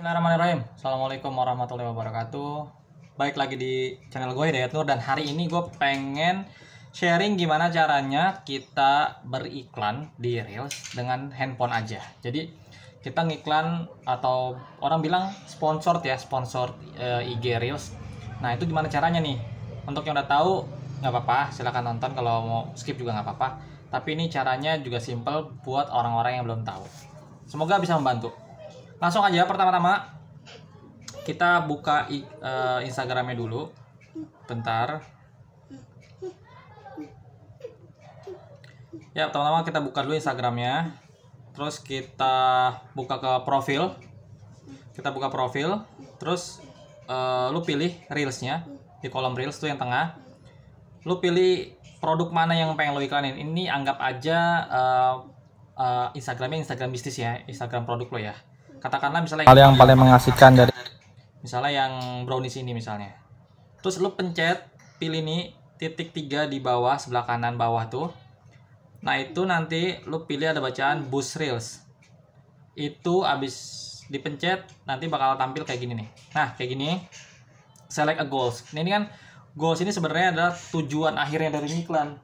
Bismillahirrahmanirrahim. Assalamualaikum warahmatullahi wabarakatuh. Baik lagi di channel gue Hidayat Nur dan hari ini gue pengen sharing gimana caranya kita beriklan di Reels dengan handphone aja. Jadi kita ngiklan atau orang bilang sponsor ya, sponsor e, eh, IG Reels. Nah itu gimana caranya nih? Untuk yang udah tahu nggak apa-apa, silahkan nonton. Kalau mau skip juga nggak apa-apa. Tapi ini caranya juga simple buat orang-orang yang belum tahu. Semoga bisa membantu langsung aja pertama-tama kita buka uh, Instagramnya dulu bentar ya pertama-tama kita buka dulu Instagramnya terus kita buka ke profil kita buka profil terus uh, lu pilih reelsnya di kolom reels tuh yang tengah lu pilih produk mana yang pengen lo iklanin ini anggap aja uh, uh, Instagramnya Instagram bisnis ya Instagram produk lo ya katakanlah misalnya hal yang, paling mengasihkan dari misalnya yang brownies ini misalnya terus lu pencet pilih nih titik tiga di bawah sebelah kanan bawah tuh nah itu nanti lu pilih ada bacaan boost reels itu abis dipencet nanti bakal tampil kayak gini nih nah kayak gini select a goals nah, ini kan goals ini sebenarnya adalah tujuan akhirnya dari iklan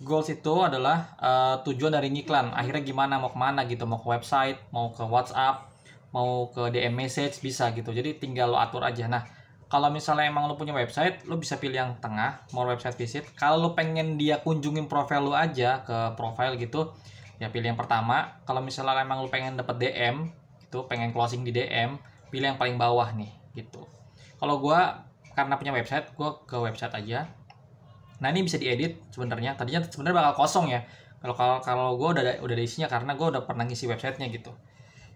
goals itu adalah uh, tujuan dari ngiklan akhirnya gimana mau kemana gitu mau ke website mau ke WhatsApp mau ke DM message bisa gitu jadi tinggal lo atur aja nah kalau misalnya emang lo punya website lo bisa pilih yang tengah mau website visit kalau lo pengen dia kunjungin profil lo aja ke profile gitu ya pilih yang pertama kalau misalnya emang lo pengen dapet DM itu pengen closing di DM pilih yang paling bawah nih gitu kalau gue karena punya website gue ke website aja nah ini bisa diedit sebenarnya tadinya sebenarnya bakal kosong ya kalau kalau kalau gue udah ada, udah ada isinya karena gue udah pernah ngisi websitenya gitu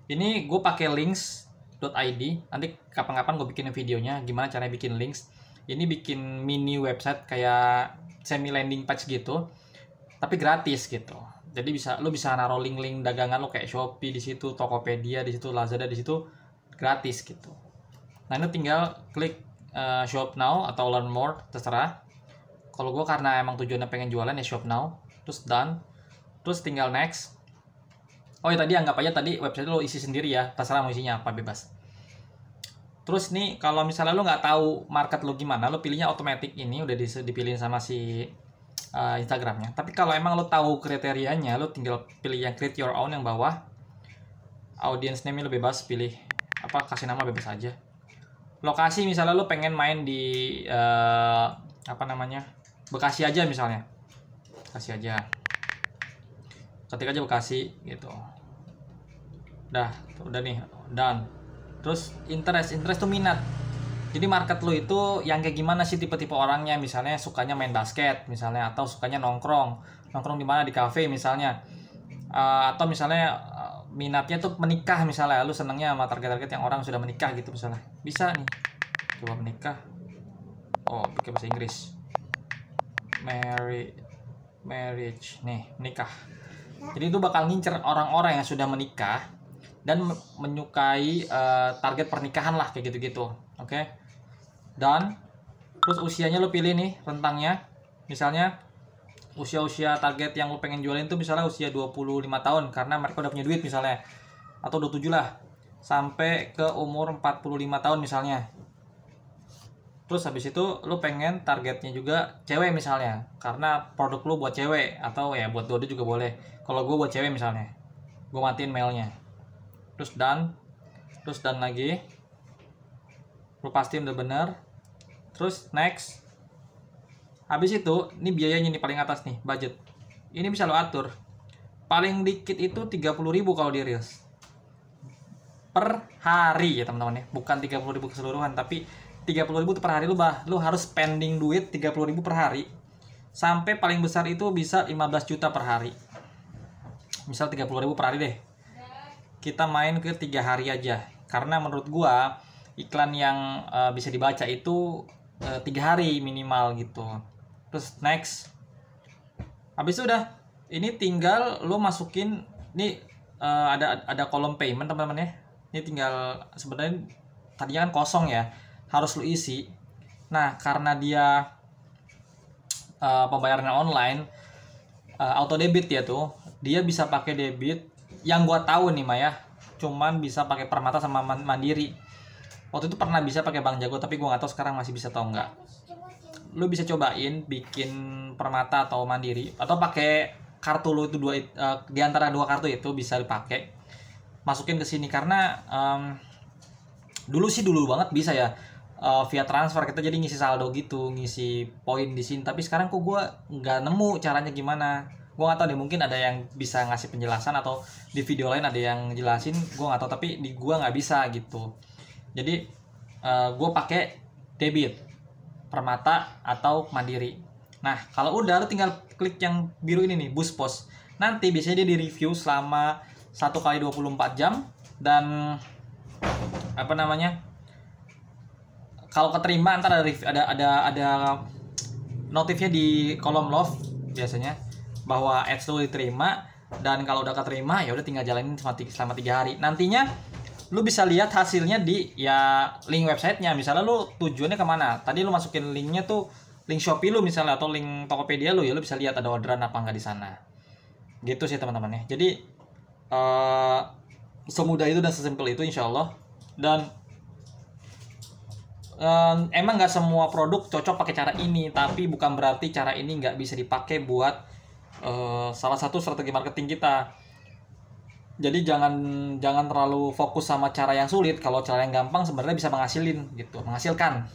ini gue pakai links.id nanti kapan-kapan gue bikin videonya gimana caranya bikin links ini bikin mini website kayak semi landing page gitu tapi gratis gitu jadi bisa lu bisa naruh link-link dagangan lo kayak Shopee di situ Tokopedia di situ Lazada di situ gratis gitu nah ini tinggal klik uh, shop now atau learn more terserah kalau gue karena emang tujuannya pengen jualan ya shop now terus done terus tinggal next oh ya tadi anggap aja tadi website lo isi sendiri ya terserah mau isinya apa bebas terus nih kalau misalnya lo nggak tahu market lo gimana lo pilihnya otomatis ini udah dipilihin sama si uh, Instagramnya tapi kalau emang lo tahu kriterianya lo tinggal pilih yang create your own yang bawah audience name lo bebas pilih apa kasih nama bebas aja lokasi misalnya lo pengen main di uh, apa namanya Bekasi aja misalnya Bekasi aja ketik aja Bekasi gitu Udah, udah nih done terus interest interest tuh minat jadi market lu itu yang kayak gimana sih tipe-tipe orangnya misalnya sukanya main basket misalnya atau sukanya nongkrong nongkrong di mana di kafe misalnya uh, atau misalnya uh, minatnya tuh menikah misalnya lu senengnya sama target-target yang orang sudah menikah gitu misalnya bisa nih coba menikah oh pakai bahasa Inggris marriage marriage nih nikah. jadi itu bakal ngincer orang-orang yang sudah menikah dan menyukai uh, target pernikahan lah kayak gitu-gitu oke okay? dan terus usianya lo pilih nih rentangnya misalnya usia-usia target yang lo pengen jualin tuh misalnya usia 25 tahun karena mereka udah punya duit misalnya atau 27 lah sampai ke umur 45 tahun misalnya terus habis itu lu pengen targetnya juga cewek misalnya karena produk lu buat cewek atau ya buat dode juga boleh kalau gue buat cewek misalnya gue matiin mailnya terus dan terus dan lagi lu pasti udah bener terus next habis itu ini biayanya ini paling atas nih budget ini bisa lo atur paling dikit itu 30.000 kalau di reels per hari ya teman-teman ya bukan 30.000 keseluruhan tapi tiga puluh ribu per hari lu bah lu harus spending duit tiga puluh ribu per hari sampai paling besar itu bisa 15 juta per hari misal tiga puluh ribu per hari deh kita main ke tiga hari aja karena menurut gua iklan yang uh, bisa dibaca itu eh, tiga hari minimal gitu terus next habis itu udah ini tinggal lu masukin ini uh, eh, ada ada kolom payment teman-teman ya ini tinggal sebenarnya tadinya kan kosong ya harus lu isi nah karena dia uh, pembayarannya online uh, auto debit ya tuh dia bisa pakai debit yang gua tahu nih Maya cuman bisa pakai permata sama mandiri waktu itu pernah bisa pakai bank jago tapi gua nggak tahu sekarang masih bisa atau enggak lu bisa cobain bikin permata atau mandiri atau pakai kartu lu itu dua uh, di antara dua kartu itu bisa dipakai masukin ke sini karena um, dulu sih dulu banget bisa ya uh, via transfer kita gitu, jadi ngisi saldo gitu ngisi poin di sini tapi sekarang kok gue nggak nemu caranya gimana gue nggak tahu deh mungkin ada yang bisa ngasih penjelasan atau di video lain ada yang jelasin gue nggak tahu tapi di gue nggak bisa gitu jadi uh, eh, gue pakai debit permata atau mandiri nah kalau udah lu tinggal klik yang biru ini nih bus Post. nanti biasanya dia di review selama satu kali 24 jam dan apa namanya kalau keterima ntar ada ada ada ada notifnya di kolom love biasanya bahwa ads lu diterima dan kalau udah keterima ya udah tinggal jalanin selama tiga hari nantinya lu bisa lihat hasilnya di ya link websitenya misalnya lu tujuannya kemana tadi lu masukin linknya tuh link shopee lu misalnya atau link tokopedia lu ya lu bisa lihat ada orderan apa enggak di sana gitu sih teman-teman ya jadi uh, semudah itu dan sesimpel itu insya Allah dan um, emang nggak semua produk cocok pakai cara ini tapi bukan berarti cara ini nggak bisa dipakai buat uh, salah satu strategi marketing kita jadi jangan jangan terlalu fokus sama cara yang sulit kalau cara yang gampang sebenarnya bisa menghasilin gitu menghasilkan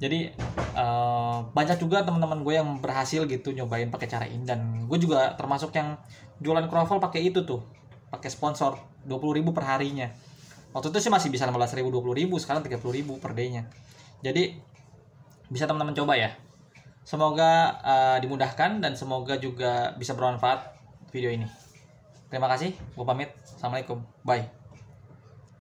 jadi uh, banyak juga teman-teman gue yang berhasil gitu nyobain pakai cara ini dan gue juga termasuk yang jualan croffle pakai itu tuh pakai sponsor 20.000 ribu harinya waktu itu sih masih bisa 15 ribu 20 ribu sekarang 30 ribu per day-nya jadi bisa teman-teman coba ya semoga uh, dimudahkan dan semoga juga bisa bermanfaat video ini terima kasih gue pamit assalamualaikum bye